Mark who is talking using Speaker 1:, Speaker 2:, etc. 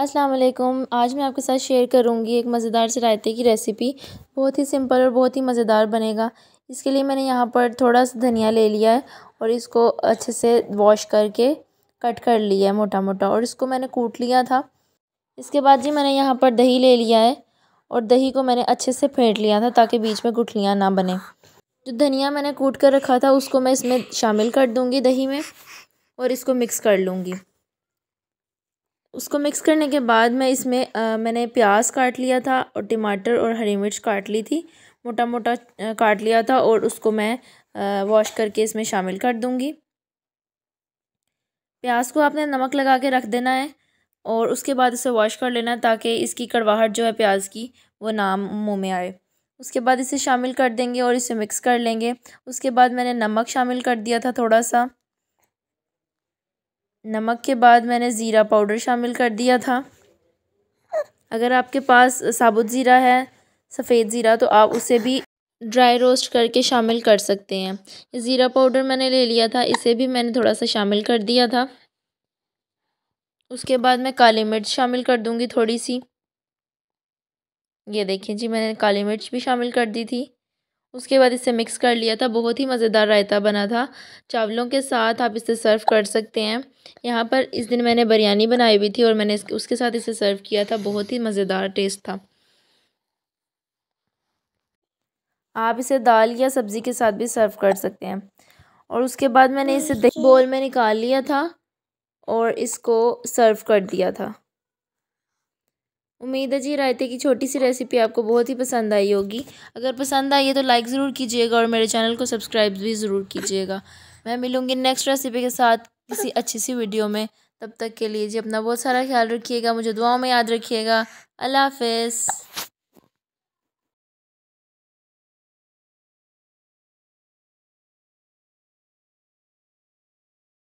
Speaker 1: अस्सलाम वालेकुम आज मैं आपके साथ शेयर करूंगी एक मज़ेदार से रायते की रेसिपी बहुत ही सिंपल और बहुत ही मज़ेदार बनेगा इसके लिए मैंने यहाँ पर थोड़ा सा धनिया ले लिया है और इसको अच्छे से वॉश करके कट कर लिया है मोटा मोटा और इसको मैंने कूट लिया था इसके बाद जी मैंने यहाँ पर दही ले लिया है और दही को मैंने अच्छे से फेंट लिया था ताकि बीच में गुठलियाँ ना बने जो धनिया मैंने कूट कर रखा था उसको मैं इसमें शामिल कर दूँगी दही में और इसको मिक्स कर लूँगी उसको मिक्स करने के बाद मैं इसमें आ, मैंने प्याज काट लिया था और टमाटर और हरी मिर्च काट ली थी मोटा मोटा काट लिया था और उसको मैं वॉश करके इसमें शामिल कर दूँगी प्याज को आपने नमक लगा के रख देना है और उसके बाद इसे वॉश कर लेना ताकि इसकी कड़वाहट जो है प्याज की वो ना मुँह में आए उसके बाद इसे शामिल कर देंगे और इसे मिक्स कर लेंगे उसके बाद मैंने नमक शामिल कर दिया था थोड़ा सा नमक के बाद मैंने ज़ीरा पाउडर शामिल कर दिया था अगर आपके पास साबुत ज़ीरा है सफ़ेद ज़ीरा तो आप उसे भी ड्राई रोस्ट करके शामिल कर सकते हैं ज़ीरा पाउडर मैंने ले लिया था इसे भी मैंने थोड़ा सा शामिल कर दिया था उसके बाद मैं काली मिर्च शामिल कर दूंगी थोड़ी सी ये देखिए जी मैंने काली मिर्च भी शामिल कर दी थी उसके बाद इसे मिक्स कर लिया था बहुत ही मज़ेदार रायता बना था चावलों के साथ आप इसे सर्व कर सकते हैं यहाँ पर इस दिन मैंने बिरयानी बनाई हुई थी और मैंने उसके साथ इसे सर्व किया था बहुत ही मज़ेदार टेस्ट था आप इसे दाल या सब्ज़ी के साथ भी सर्व कर सकते हैं और उसके बाद मैंने इसे बोल में निकाल लिया था और इसको सर्व कर दिया था उम्मीद है जी रायते की छोटी सी रेसिपी आपको बहुत ही पसंद आई होगी अगर पसंद आई है तो लाइक ज़रूर कीजिएगा और मेरे चैनल को सब्सक्राइब भी ज़रूर कीजिएगा मैं मिलूँगी नेक्स्ट रेसिपी के साथ किसी अच्छी सी वीडियो में तब तक के लिए जी अपना बहुत सारा ख्याल रखिएगा मुझे दुआओं में याद रखिएगा अल्लाह हाफ